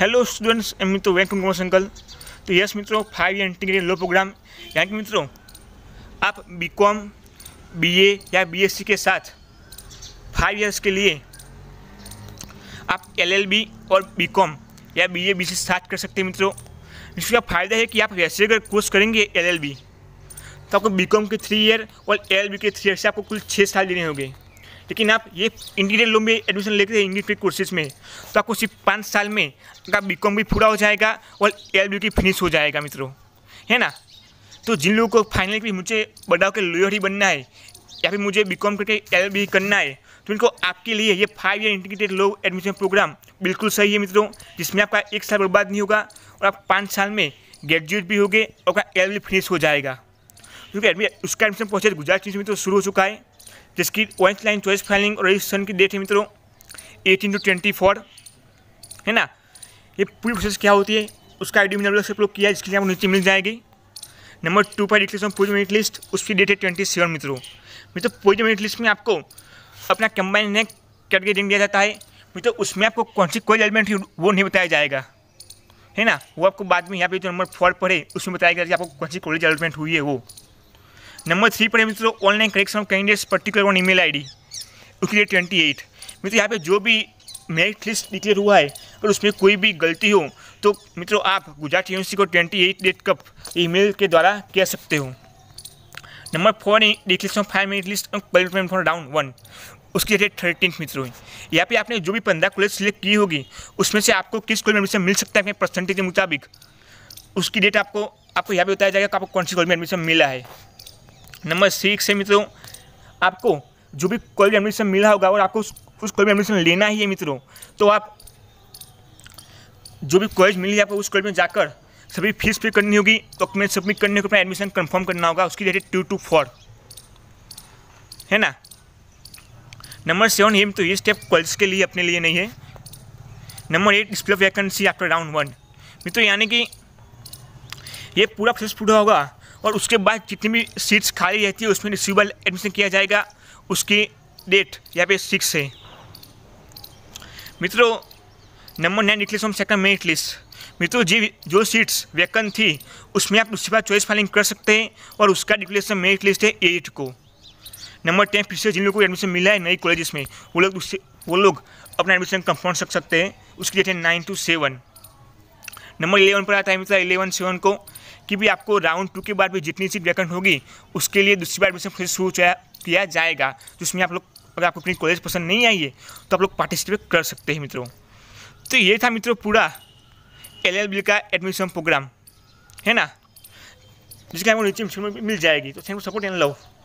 hello students एम मित्रों welcome commerce uncle तो यस मित्रों five year integrate law program यानी कि मित्रों आप बी कॉम बी ए या बी एस सी के साथ फाइव ईयर्स के लिए आप एल एल बी और बी कॉम या बी ए बी सी कर सकते हैं मित्रों इसका फ़ायदा है कि आप वैसे अगर कोर्स करेंगे एल एल बी तो आपको बी कॉम के थ्री ईयर और एल बी के थ्री ईयर से आपको कुल छः साल देने होंगे लेकिन आप ये इंटीरियर लो में एडमिशन लेते हैं इंग्लिश कोर्सेज में तो आपको सिर्फ पाँच साल में आपका बी भी पूरा हो जाएगा और एल की फिनिश हो जाएगा मित्रों है ना तो जिन लोगों को फाइनल भी मुझे बड़ा के लोयर ही बनना है या फिर मुझे बी करके एल करना है तो इनको आपके लिए ये five year integrated law admission program बिल्कुल सही है मित्रों जिसमें आपका एक साल बर्बाद नहीं होगा और आप पाँच साल में ग्रेजुएट भी होगे और आपका एल फिनिश हो जाएगा क्योंकि एडमी उसका एडमिशन प्रोसेस गुजरात यूनिवर्सिटी मित्रों शुरू हो चुका है जिसकी ऑरेंज लाइन चॉइस फाइलिंग और रजिस्ट्रेशन की डेट है मित्रों एटीन टू ट्वेंटी फोर है ना ये पूरी प्रोसेस क्या होती है उसका आई डी मैंने अपलोड किया जिसके लिए आपको नीचे मिल जाएगी नंबर टू पर डिक्लेरेशन पूरी मेरिट लिस्ट उसकी डेट है ट्वेंटी सेवन मित्रों मित्रों पूरी मेरिट लिस्ट में आपको अपना कंबाइन ने कैटेगरी रैंक दिया जाता है मित्रों उसमें आपको कौन सी कोई एलिमेंट वो नहीं बताया जाएगा है ना वो आपको बाद में यहाँ पे जो नंबर फोर पर है उसमें बताया गया कि आपको कौन सी कॉलेज एलिमेंट हुई है वो नंबर थ्री पर मित्रों online collection of candidates particular one email ID उसके लिए ट्वेंटी एट मित्रों यहाँ पे जो भी मेरिट लिस्ट डिक्लेयर हुआ है और उसमें कोई भी गलती हो तो मित्रों आप गुजरात यूनिवर्सिटी को ट्वेंटी एट डेट कप मेल के द्वारा कह सकते हो number four declaration of five merit list qualified for down one उसकी डेट थर्टीन मित्रों यहाँ पे आपने जो भी पंद्रह कॉलेज सेलेक्ट की होगी उसमें से आपको किस कॉलेज में एडमिशन मिल सकता है परसेंटेज के मुताबिक उसकी डेट आपको आपको यहाँ पे बताया जाएगा कि आपको कौन सी कॉलेज में एडमिशन मिला है नंबर सिक्स है मित्रों आपको जो भी कोई भी एडमिशन मिला होगा और आपको उस, कॉलेज कोई भी एडमिशन लेना ही है मित्रों तो आप जो भी कॉलेज मिली आपको उस कॉलेज में जाकर सभी फीस पे करनी होगी डॉक्यूमेंट सबमिट करने होगी अपना एडमिशन कंफर्म करना होगा उसकी डेट टू टू फोर है ना नंबर सेवन ये तो ये स्टेप कॉलेज के लिए अपने लिए नहीं है number eight display vacancy after round one मित्रों यानी कि ये पूरा फीस पूरा होगा और उसके बाद जितनी भी सीट्स खाली रहती है उसमें रिसीवल एडमिशन किया जाएगा उसकी डेट यहाँ पे सिक्स है मित्रों नंबर नाइन निकली फ्रॉम सेकंड मेरिट लिस्ट मित्रों जी जो सीट्स वैकेंट थी उसमें आप उसके बाद चॉइस फाइलिंग कर सकते हैं और उसका डिक्लेसन मेरिट लिस्ट है एट को नंबर टेन फिर से जिन लोगों को एडमिशन मिला है नई कॉलेज में वो लोग वो लोग अपना एडमिशन कंफर्म सक सकते हैं उसकी डेट है nine two seven number eleven पर आता है मित्र इलेवन सेवन को कि भी आपको राउंड टू के बाद भी जितनी सीट वैकेंट होगी उसके लिए दूसरी बार एडमिशन फिर शुरू किया जाएगा जिसमें आप लोग अगर आपको अपनी कॉलेज पसंद नहीं आई है तो आप लोग पार्टिसिपेट कर सकते हैं मित्रों तो ये था मित्रों पूरा एल का एडमिशन प्रोग्राम है ना जिसके आपको नीचे में मिल जाएगी तो thank you support and love